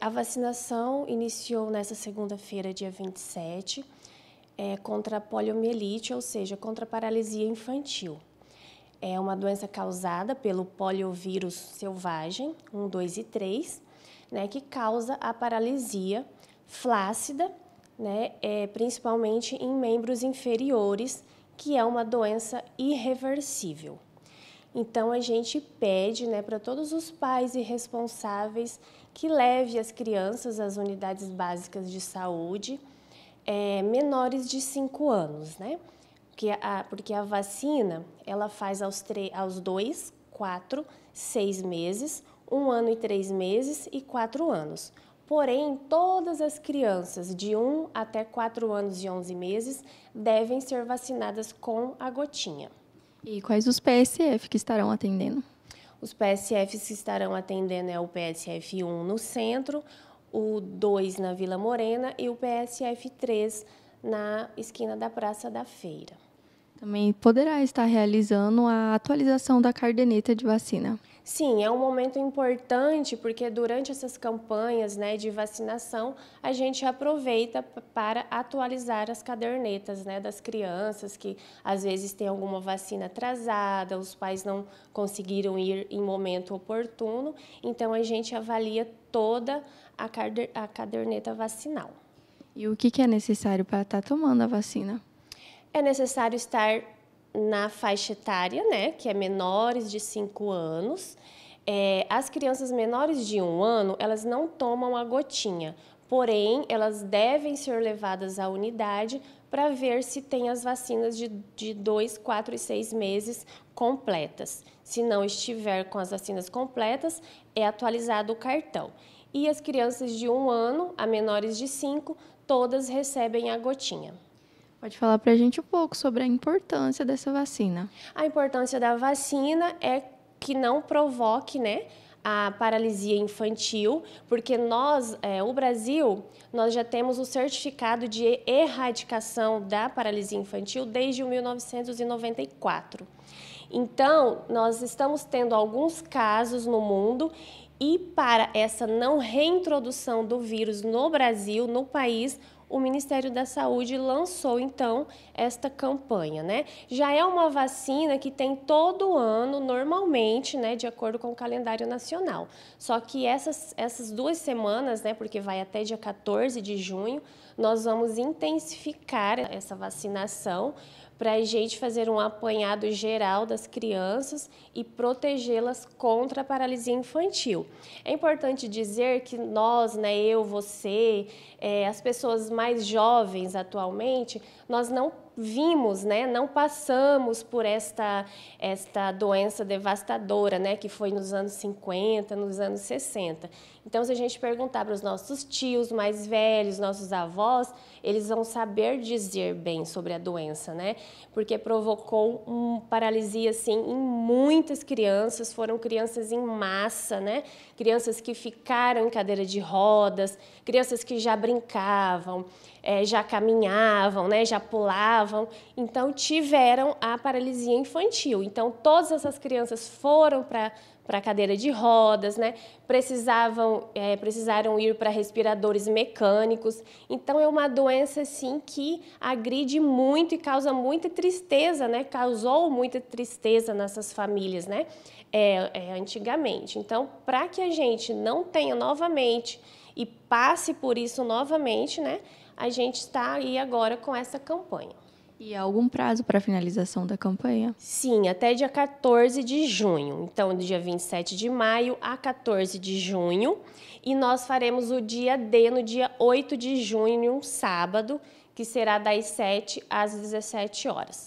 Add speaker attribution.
Speaker 1: A vacinação iniciou nesta segunda-feira, dia 27, é, contra a poliomielite, ou seja, contra a paralisia infantil. É uma doença causada pelo poliovírus selvagem 1, 2 e 3, né, que causa a paralisia flácida, né, é, principalmente em membros inferiores, que é uma doença irreversível. Então a gente pede né, para todos os pais e responsáveis que leve as crianças às unidades básicas de saúde é, menores de 5 anos, né? Porque a, porque a vacina ela faz aos, aos 2, 4, 6 meses, 1 um ano e 3 meses e 4 anos. Porém, todas as crianças de 1 até 4 anos e 11 meses
Speaker 2: devem ser
Speaker 1: vacinadas com a gotinha.
Speaker 2: E quais os PSF que estarão atendendo?
Speaker 1: Os PSFs que estarão atendendo é o PSF 1 no centro, o 2 na Vila Morena e o PSF 3 na esquina da Praça da Feira
Speaker 2: também poderá estar realizando a atualização da cardeneta de vacina.
Speaker 1: Sim, é um momento importante porque durante essas campanhas né, de vacinação a gente aproveita para atualizar as cadernetas né, das crianças que às vezes têm alguma vacina atrasada, os pais não conseguiram ir em momento oportuno, então a gente avalia toda a caderneta vacinal.
Speaker 2: E o que é necessário para estar tomando a vacina?
Speaker 1: é necessário estar na faixa etária, né, que é menores de 5 anos. É, as crianças menores de um ano, elas não tomam a gotinha, porém, elas devem ser levadas à unidade para ver se tem as vacinas de, 2, 4 e 6 meses completas. Se não estiver com as vacinas completas, é atualizado o cartão. E as crianças de um ano a menores de 5, todas recebem a gotinha.
Speaker 2: Pode falar para a gente um pouco sobre a importância dessa vacina.
Speaker 1: A importância da vacina é que não provoque, né? a paralisia infantil, porque nós, é, o Brasil, nós já temos o certificado de erradicação da paralisia infantil desde 1994. Então, nós estamos tendo alguns casos no mundo e para essa não reintrodução do vírus no Brasil, no país, o Ministério da Saúde lançou então esta campanha, né? Já é uma vacina que tem todo ano, normalmente, né, de acordo com o calendário nacional. Só que essas, essas duas semanas, né, porque vai até dia 14 de junho, nós vamos intensificar essa vacinação para a gente fazer um apanhado geral das crianças e protegê-las contra a paralisia infantil. É importante dizer que nós, né, eu, você, é, as pessoas mais jovens atualmente, nós não vimos, né, não passamos por esta, esta doença devastadora né, que foi nos anos 50, nos anos 60. Então, se a gente perguntar para os nossos tios mais velhos, nossos avós, eles vão saber dizer bem sobre a doença, né? Porque provocou um paralisia assim em muitas crianças, foram crianças em massa, né? Crianças que ficaram em cadeira de rodas, crianças que já brincavam, é, já caminhavam, né, já pulavam, então tiveram a paralisia infantil. Então todas essas crianças foram para para cadeira de rodas, né? Precisavam, é, precisaram ir para respiradores mecânicos. Então é uma doença assim que agride muito e causa muita tristeza, né? Causou muita tristeza nessas famílias, né? É, é, antigamente. Então, para que a gente não tenha novamente e passe por isso novamente, né? a gente está aí agora com essa campanha.
Speaker 2: E há algum prazo para a finalização da campanha? Sim, até dia 14 de
Speaker 1: junho. Então, do dia 27 de maio a 14 de junho. E nós faremos o dia D no dia 8 de junho, um sábado, que será das 7 às 17 horas.